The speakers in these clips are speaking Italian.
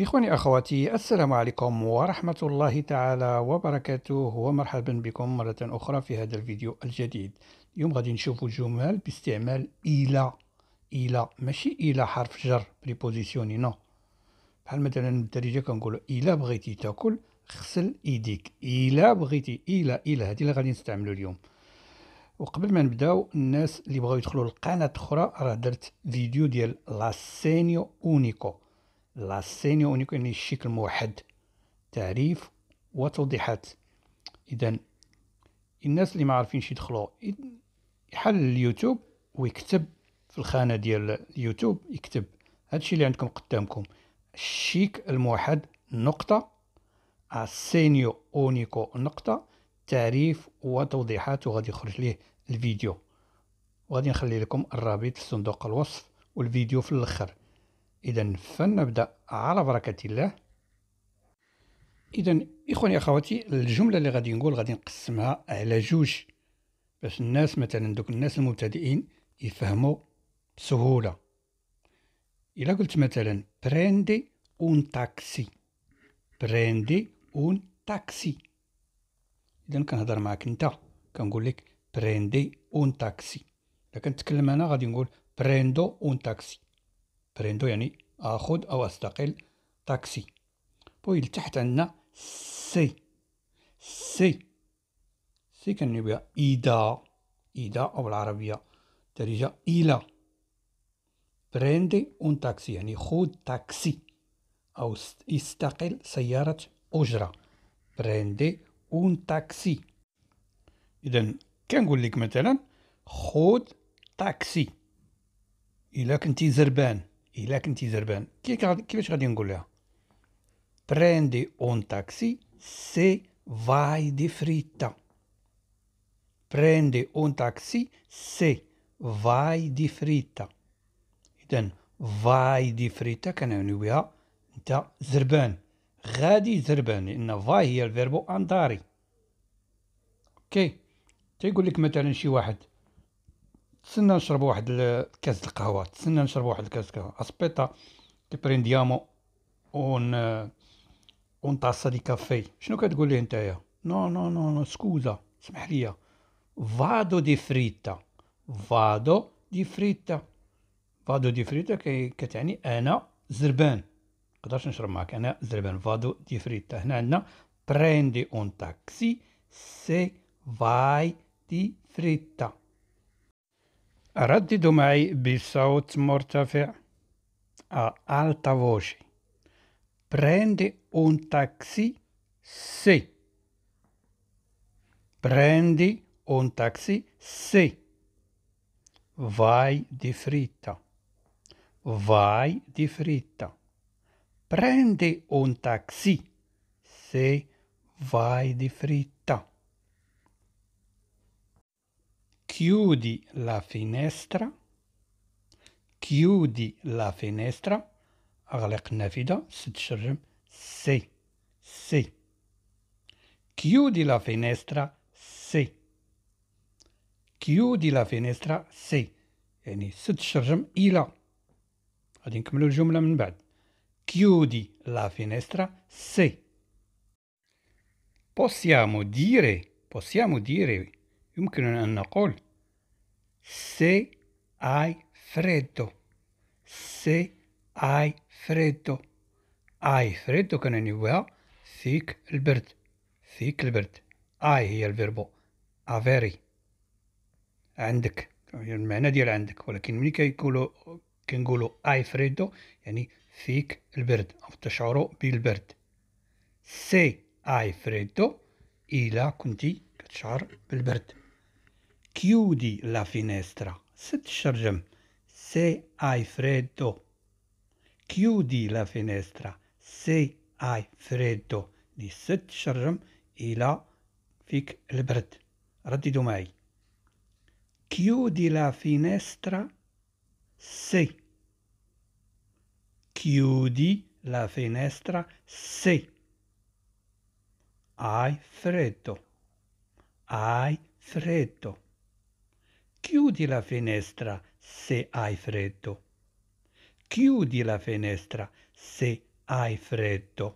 إخواني أخواتي السلام عليكم ورحمة الله تعالى وبركاته ومرحبا بكم مرة أخرى في هذا الفيديو الجديد اليوم غادي نشوفوا جمل باستعمال إلى إلى ماشي إلى حرف جر بريبوزيسيوني نو بحال مثلا بالدارجة كنقولوا إلى بغيتي تاكل غسل إيديك إلى بغيتي إلى إلى هذه اللي غادي نستعملوا اليوم وقبل ما نبداو الناس اللي بغاو يدخلوا لقناة أخرى راه درت فيديو ديال لاسينيو أونيكو لاسينيو يعني الشكل موحد تعريف وتوضيحات إذا الناس اللي ما عارفينش يدخلوا يحل اليوتيوب ويكتب في الخانة ديال اليوتيوب يكتب هادشي اللي عندكم قدامكم الشيك الموحد نقطة السينيو أونيكو نقطة تعريف وتوضيحات وغادي يخرج ليه الفيديو وغادي نخلي لكم الرابط في صندوق الوصف والفيديو في الاخر إذا فلنبدأ على بركة الله إذا إخواني أخواتي الجملة اللي غادي نقول غادي نقسمها على جوج باش الناس مثلا دوك الناس المبتدئين يفهموا بسهولة إلا قلت مثلا بريندي اون تاكسي بريندي اون تاكسي إذا كنهضر معاك أنت كنقول لك بريندي اون تاكسي إلا كنتكلم أنا غادي نقول بريندو اون تاكسي بريندو يعني اخذ او استقل تاكسي بو تحت عندنا سي سي سي كان بها ايدا ايدا او العربيه الدارجه الى بريندي اون تاكسي يعني خود تاكسي او استقل سياره اجره بريندي اون تاكسي اذا كنقول لك مثلا خود تاكسي الا كنتي زربان الا إيه، كنتي زربان كيفاش غادي نقول لها بريندي اون تاكسي سي فاي دي فريتا بريندي اون تاكسي سي فاي دي فريتا اذا فاي دي فريتا كنعنيو بها انت زربان غادي زربان لان فاي هي الفيربو انداري اوكي تيقول لك مثلا شي واحد تسنى نشرب واحد كاس القهوه تسنى نشرب واحد كاس القهوه اسبيتا تبرين ديامو ون اون طاسه دي كافي شنو كتقول ليه نتايا نو نو نو نو سكوزا سمح لي فادو دي فريتا فادو دي فريتا فادو دي فريتا كتعني انا زربان مقدرش نشرب معاك انا زربان فادو دي فريتا هنا عندنا بريندي اون تاكسي سي فاي دي فريتا أردد معي بصوت مرتفع a alta voce. Prendi un taxi se. Prendi un taxi se. Vai di fretta. Vai di fretta. Prendi un taxi se vai di fretta. chiudi la finestra chiudi la finestra اغلق النافذة ستشرجم سي سي chiudi la finestra سي chiudi la finestra سي يعني ستشرجم إلى غادي نكملو الجملة من بعد chiudi la finestra se possiamo dire possiamo dire يمكننا أن نقول Se hai freddo. Se hai freddo. Hai freddo نيوها فيك البرد فيك البرد اي هي الفيربو افيري عندك المعنى ديال عندك ولكن ملي كيقولوا كنقولوا اي فريدو يعني فيك البرد او تشعر بالبرد سي اي فريدو الا كنتي كتشعر بالبرد Chiudi la finestra. ستشرجم Se hai freddo. Chiudi la finestra. Se hai freddo. دي ستشرجم إلى فيك البرد. رددوا معي. Chiudi la finestra. Se. Chiudi la finestra se hai freddo. Hai freddo. Chiudi la finestra se hai freddo. Chiudi la finestra se hai freddo.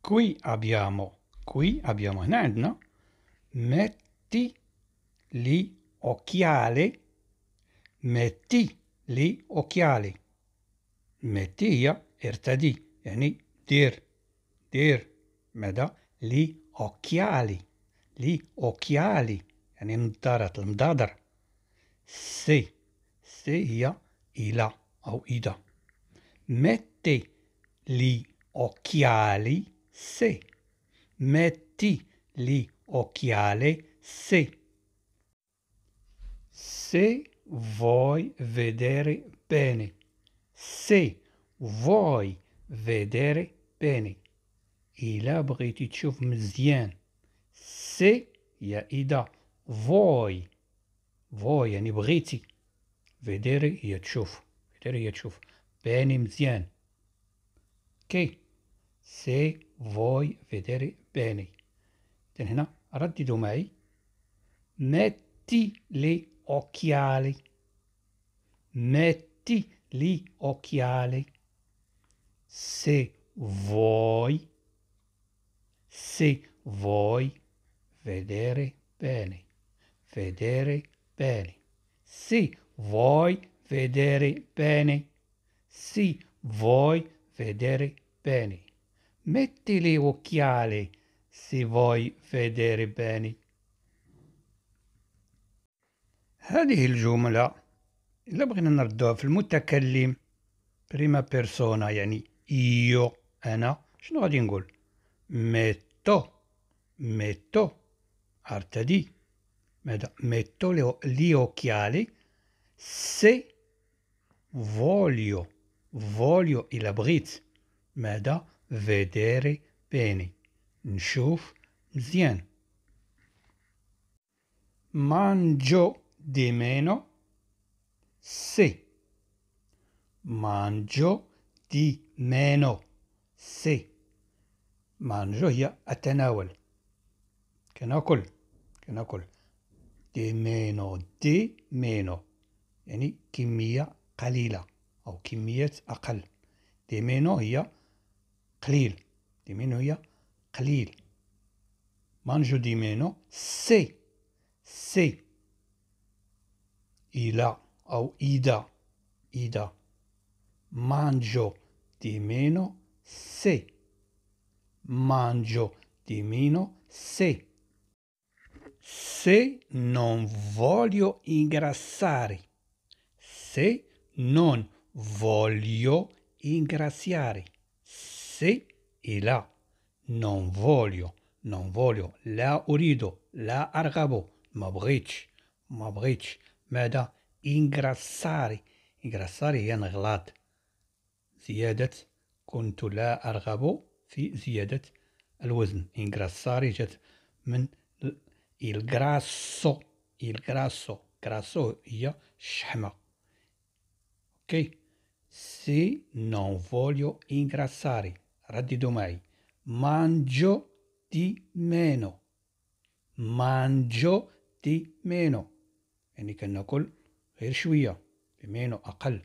Qui abbiamo, qui abbiamo in no? Metti gli occhiali, metti gli occhiali. Metti Mettiya ertadi, vieni, dir, dir, da, gli occhiali, gli occhiali. يعني مضارة المضادر سي سي هي إلى أو إذا metti gli occhiali se metti li occhiali se se vuoi vedere bene se vuoi vedere bene il abri تشوف مزيان se يا إذا voi, voi anibrizi, vedere Yachuf, vedere Yachuf, Benim Zien, che se vuoi vedere bene. Dan هنا رددوا معي metti gli occhiali metti gli occhiali se vuoi se vuoi vedere bene vedere bene. Si vuoi vedere bene. Si vuoi vedere bene. Metti gli occhiali se vuoi vedere bene. هذه الجملة إلا بغينا نردوها في المتكلم بريما بيرسونا يعني إيو أنا شنو غادي نقول ميتو ميتو ارتدي metto le, gli occhiali se voglio, voglio il abrit, meda vedere bene, nshuf zien. Mangio di meno se mangio di meno se mangio هي أتناول كناكل كناكل دي مينو دي مينو يعني كمية قليلة أو كمية أقل دي مينو هي قليل دي مينو هي قليل مانجو دي مينو سي سي إلى أو إيدا إيدا مانجو دي مينو سي مانجو دي مينو سي se non voglio ingrassare, se non voglio ingrassare, se e là, non voglio, non voglio, la urido, la argabo, mabric, ma da ingrassare, ingrassare è هي انغلاط زيادة كنت لا أرغب في زيادة الوزن ingrassare جات من il grasso, il grasso, grasso io, scemo. Ok? Se non voglio ingrassare, raddomai, mangio di meno. Mangio di meno. E يعني كناكل غير di meno أقل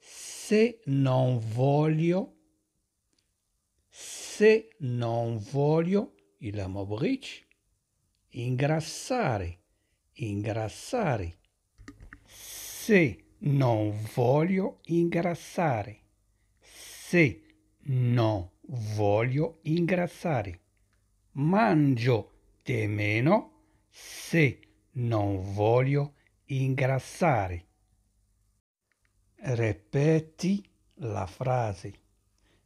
se non voglio se non voglio il ما بغيتش ingrassare, ingrassare. Se non voglio ingrassare. Se non voglio ingrassare. Mangio di meno se non voglio ingrassare. Ripeti la frase.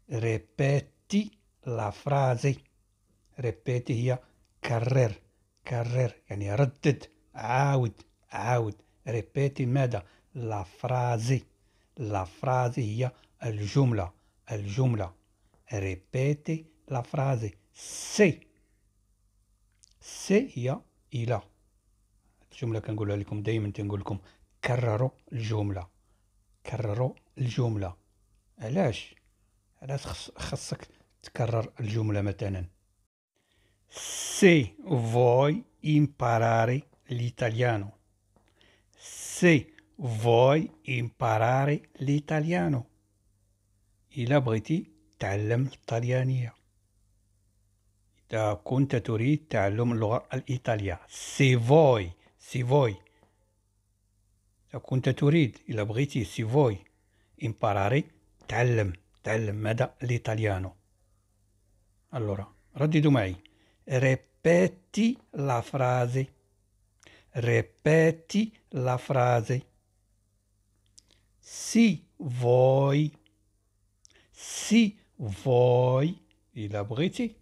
Ripeti la frase. Ripeti hier carrer. كرر يعني ردد عاود عاود ريبيتي ماذا لا فرازي لا فرازي هي الجملة الجملة ريبيتي لا فرازي سي سي هي إلى الجملة كنقولها لكم دائما تنقول لكم كرروا الجملة كرروا الجملة علاش علاش خصك تكرر الجملة مثلا Se vuoi imparare l'italiano. Se vuoi imparare l'italiano. إلا بغيتي تعلم الطليانية إذا كنت تريد تعلم اللغة الإيطالية سي فوي سي فوي إذا كنت تريد إلا بغيتي سي فوي imparare تعلم تعلم ماذا الإيطاليانو allora رددوا معي Ripeti la frase. Ripeti la frase. Si vuoi, si vuoi, elaborati,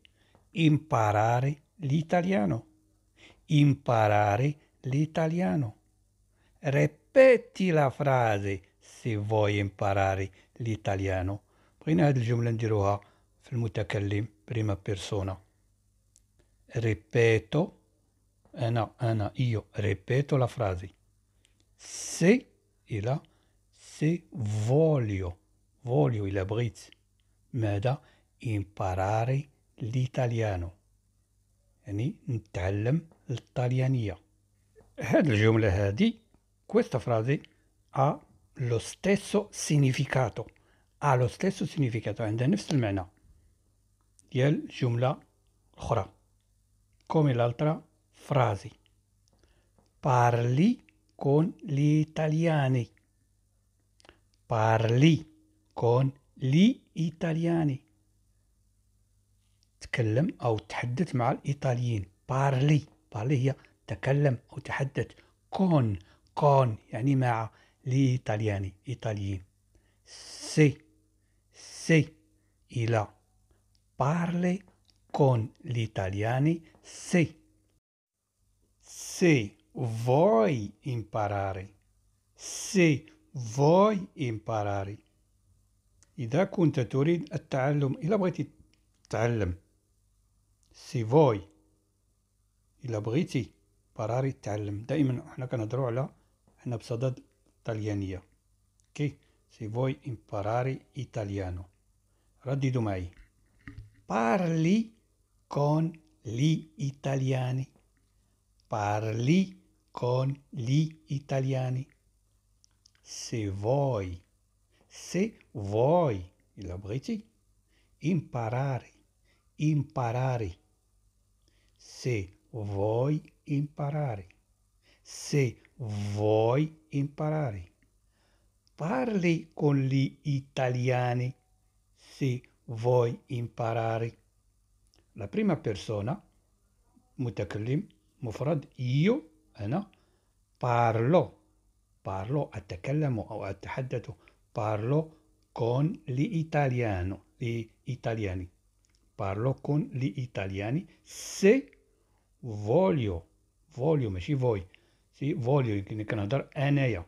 imparare l'italiano. Imparare l'italiano. Ripeti la frase se vuoi imparare l'italiano. بغينا هاد الجملة نديروها في المتكلم prima persona ripeto, eh no, eh no, io ripeto la frase. Se, e là, se voglio, voglio il Briz, ma da imparare l'italiano. يعني نتعلم الطليانية هاد الجملة هادي questa frase ha lo stesso significato ha lo stesso significato عندها نفس المعنى ديال الجملة الأخرى come l'altra frase. Parli con gli italiani. Parli con gli italiani. تكلم أو تحدث مع الإيطاليين. Parli. Parli هي تكلم أو تحدث Con. Con. يعني مع gli الإيطالياني إيطاليين سي سي إلى con gli italiani. Se. Se vuoi imparare. Se vuoi imparare. إذا كنت تريد التعلم إلا بغيتي تتعلم سي فوي إلا بغيتي براري تتعلم دائما احنا كنهضروا على احنا بصدد الطليانية كي سي فوي imparare italiano رددوا معي parli con gli italiani. Parli con gli italiani. Se vuoi, se vuoi, elaborati, imparare, imparare. Se vuoi imparare, se vuoi imparare. Parli con gli italiani se vuoi imparare la prima persona, mutakallim, mufrad, io, أنا, eh, parlo, parlo, أتكلم o أتحدث, parlo con gli italiani, gli italiani. Parlo con gli italiani se voglio, voglio, ma ci vuoi, se voglio in Canada, أنايا,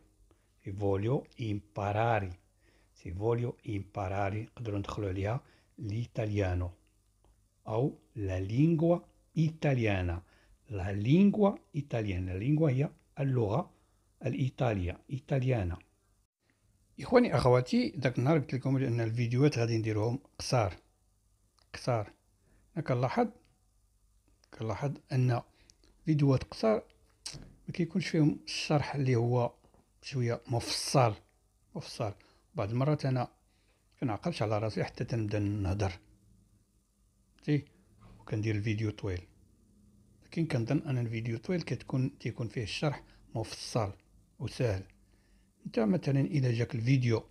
se voglio imparare, se voglio imparare, قدروا ندخلوا عليها l'italiano. أو لا لينغوا إيطاليانا لا لينغوا إيطاليانا اللينغوا هي اللغة الإيطالية إيطاليانا إخواني أخواتي داك النهار قلت لكم بأن الفيديوهات غادي نديرهم قصار قصار أنا كنلاحظ كنلاحظ أن فيديوهات قصار ما كيكونش فيهم الشرح اللي هو شوية مفصل مفصل بعض المرات أنا كنعقلش على راسي حتى تنبدا نهضر عرفتي وكندير الفيديو طويل لكن كنظن ان الفيديو طويل كتكون تيكون فيه الشرح مفصل وسهل انت مثلا اذا جاك الفيديو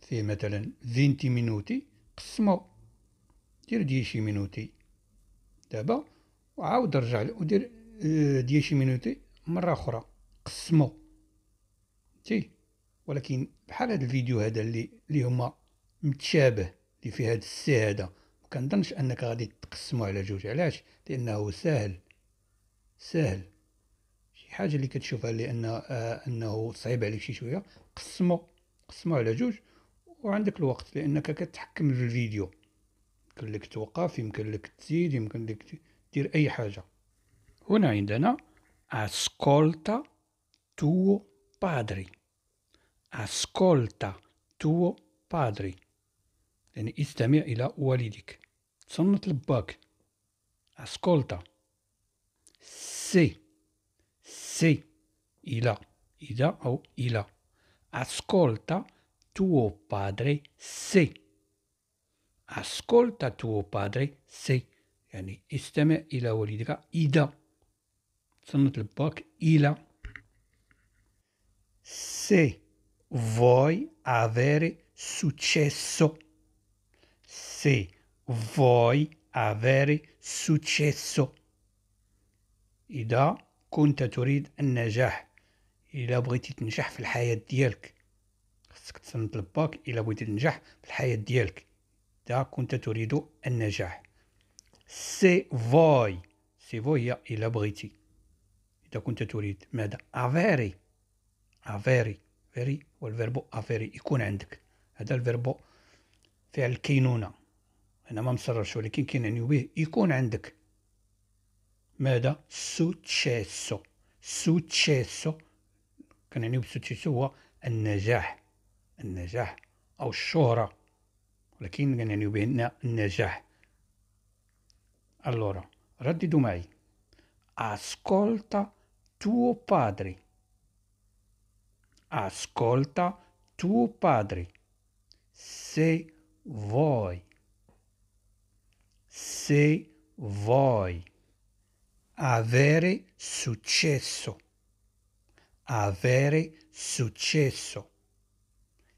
فيه مثلا 20 مينوتي قسمو دير ديشي مينوتي دابا وعاود رجع ودير آه، ديشي مينوتي مره اخرى قسمو تي ولكن بحال هاد الفيديو هذا اللي اللي هما متشابه اللي فيه هاد السي هذا وكنظنش انك غادي تقسمو على جوج علاش لانه ساهل ساهل شي حاجه اللي كتشوفها لان آه انه صعيب عليك شي شويه قسمو قسمو على جوج وعندك الوقت لانك كتحكم في الفيديو يمكن لك توقف يمكن لك تزيد يمكن لك دير اي حاجه هنا عندنا اسكولتا تو بادري اسكولتا تو بادري يعني استمع الى والدك Sonno il bug. Ascolta. Sì. Sì. Ila. Ida o Ila. Ascolta tuo padre se. Ascolta tuo padre se. Yani isteme ila olidika ida. Sonno il bug. Ila. Se vuoi avere successo. Se vuoi avere successo إذا كنت تريد النجاح الى بغيتي تنجح في الحياة ديالك خصك تصنت الباك الى بغيتي تنجح في الحياة ديالك إذا كنت تريد النجاح سي فوي سي فوي هي إلا بغيتي إذا كنت تريد ماذا أفيري أفيري فيري والفيربو أفيري يكون عندك هذا الفيربو فعل كينونة انا ما مصررش ولكن يعني به يكون عندك ماذا سوتشيسو سوتشيسو كنعني بسوتشيسو هو النجاح النجاح او الشهره ولكن يعني به النجاح allora رددوا معي ascolta tuo padre ascolta tuo padre se vuoi se vuoi avere successo, avere successo,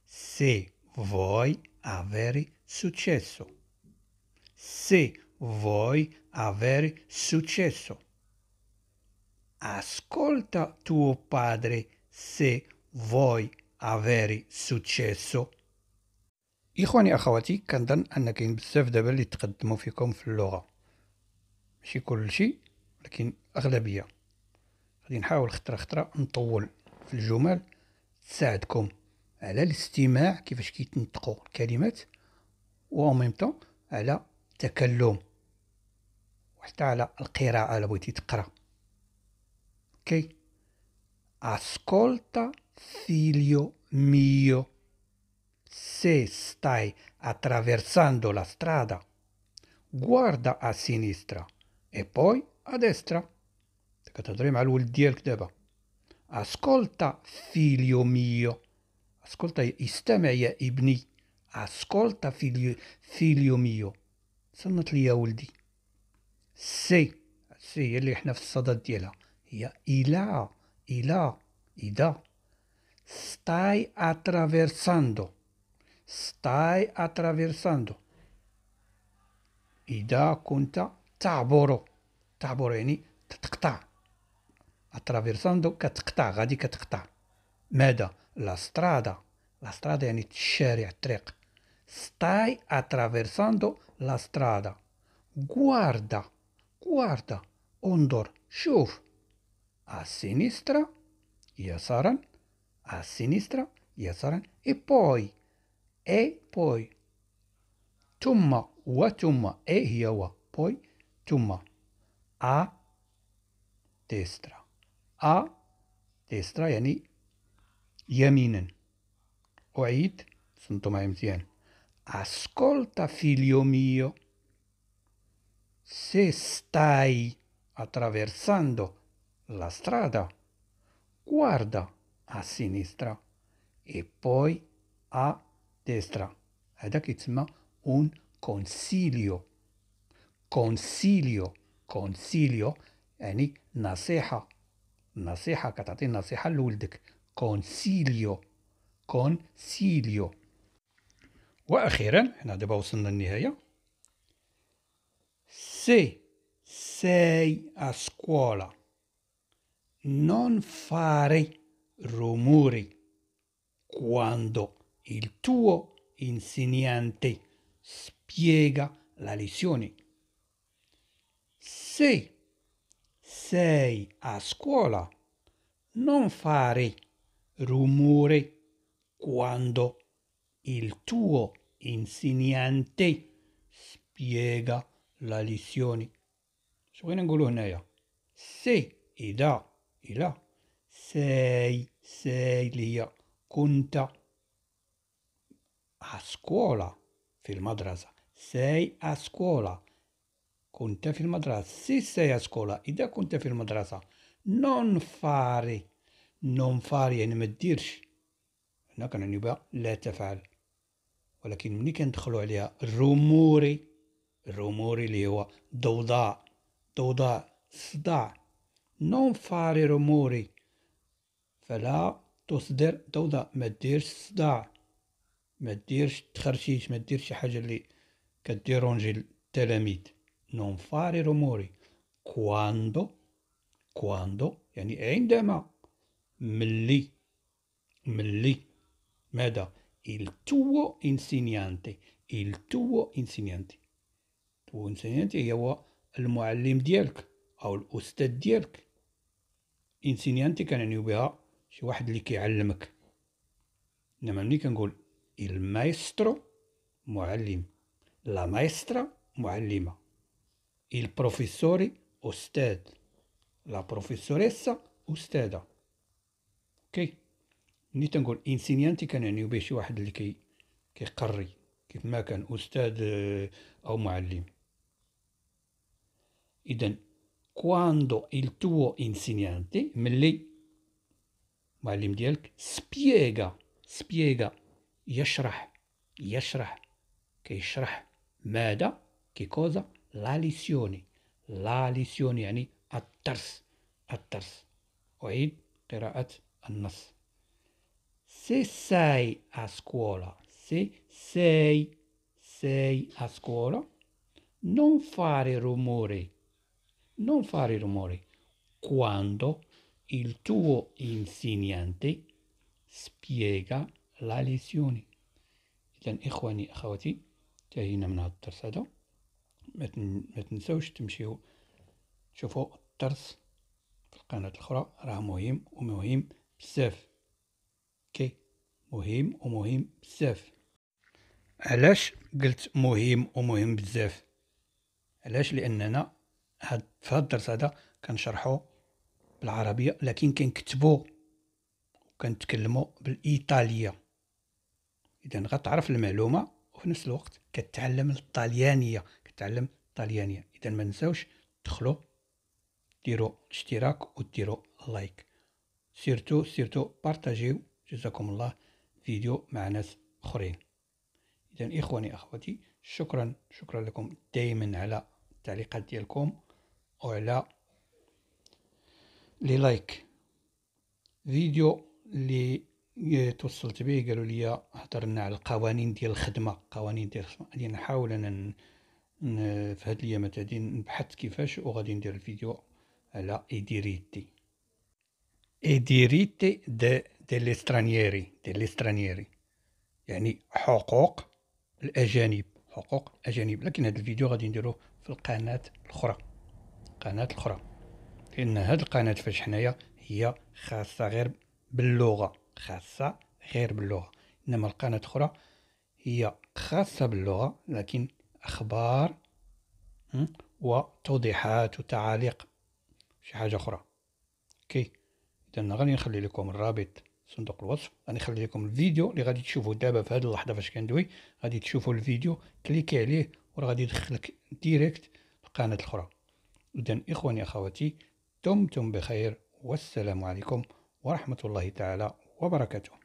se vuoi avere successo, se vuoi avere successo. Ascolta tuo padre se vuoi avere successo. اخواني اخواتي كنظن ان كاين بزاف دابا اللي تقدموا فيكم في اللغه ماشي كلشي لكن اغلبيه غادي نحاول خطره خطره نطول في الجمل تساعدكم على الاستماع كيفاش كيتنطقوا الكلمات و ميم طون على التكلم وحتى على القراءه الا بغيتي تقرا اوكي اسكولتا سيليو ميو Se stai attraversando la strada, guarda a sinistra e poi a destra. Ascolta, figlio mio. Ascolta, istemeie ibni. Ascolta, figlio, figlio mio. صنت لي ولدي سي سي هي اللي احنا في الصدد ديالها هي إلا إلا إذا ستاي stai attraversando. Ida conta taboro. Taboreni tkta. Attraversando katkta, gadi katkta. Meda, la strada. La strada è ni tsheri trek. Stai attraversando la strada. Guarda, guarda. Ondor, shuf. A sinistra, yasaran. A sinistra, yasaran. E poi e poi. Tumma, wa tumma, e hiawa, poi tumma. A destra. A destra يعني يمينا. أعيد sunt mai insieme. Ascolta figlio mio. Se stai attraversando la strada, guarda a sinistra e poi a destra destra. È eh, da che tsimma un consiglio. Consiglio. Consiglio. يعني naseha. نصيحة كتعطي نصيحة لولدك كونسيليو كونسيليو واخيرا حنا دابا وصلنا للنهايه Se sei a scuola, non fare rumori quando il tuo insegnante spiega la lezione. Se sei a scuola, non fare rumore quando il tuo insegnante spiega la lezione. شغينا نقولو هنايا e إذا إلا ساي ساي اللي هي كنت a scuola في المدرسة sei a scuola كنت في المدرسة si sei a scuola إذا كنت في المدرسة non fare non fare يعني ما تديرش هنا كنعني بها لا تفعل ولكن ملي كندخلوا عليها الروموري الروموري اللي هو ضوضاء ضوضاء صداع نون فاري rumori فلا تصدر ضوضاء ما تديرش صداع ما ديرش تخرشيش ما ديرش شي حاجه اللي كديرونجي التلاميذ نون فاري روموري كواندو كواندو يعني عندما ملي ملي ماذا il tuo insegnante il tuo insegnante tuo insegnante هو المعلم ديالك او الاستاذ ديالك انسينيانتي كنعنيو بها شي واحد اللي كيعلمك انما ملي كنقول il maestro muallim, la maestra muallima, il professore usted, la professoressa استاذه اوكي ملي تنقول انسينيانتي كنعني به شي واحد اللي كي كيقري كيف ما كان استاذ او معلم اذا quando il tuo insegnante ملي المعلم ديالك spiega spiega يشرح يشرح كيشرح ماذا كي كوزا لا ليسيوني لا ليسيوني يعني الدرس الدرس أعيد قراءة النص Se sei a scuola, se sei, sei a scuola, non fare rumore, non fare rumore quando il tuo insegnante spiega لاليسيوني إذا إخواني أخواتي انتهينا من هذا الدرس هذا ما تنساوش تمشيو تشوفوا الدرس في القناة الأخرى راه مهم ومهم بزاف كي مهم ومهم بزاف علاش قلت مهم ومهم بزاف علاش لأننا هاد في هاد الدرس هذا كنشرحو بالعربية لكن كنكتبو وكنتكلمو بالإيطالية اذا غتعرف المعلومه وفي نفس الوقت كتعلم الطليانيه كتعلم الطليانيه اذا ما نساوش تدخلوا ديروا اشتراك وديروا لايك سيرتو سيرتو بارطاجيو جزاكم الله فيديو مع ناس اخرين اذا اخواني اخواتي شكرا شكرا لكم دائما على التعليقات ديالكم وعلى لي لايك فيديو لي توصلت به قالوا لي هضرنا على القوانين ديال الخدمه قوانين ديال الخدمه غادي نحاول انا في هاد الايامات هادي نبحث كيفاش وغادي ندير الفيديو على ايديريتي ايديريتي دي دي ديليسترانييري يعني حقوق الاجانب حقوق الاجانب لكن هذا الفيديو غادي نديروه في القناه الاخرى القناه الاخرى لان هاد القناه فاش حنايا هي خاصه غير باللغه خاصة غير باللغة إنما القناة أخرى هي خاصة باللغة لكن أخبار وتوضيحات وتعاليق شي حاجة أخرى أوكي إذا غادي نخلي لكم الرابط صندوق الوصف غادي نخلي لكم الفيديو اللي غادي تشوفو دابا في هذه اللحظة فاش كندوي غادي تشوفوا الفيديو كليكي عليه وراه غادي يدخلك ديريكت القناة الأخرى إذا إخواني أخواتي دمتم بخير والسلام عليكم ورحمة الله تعالى وبركاته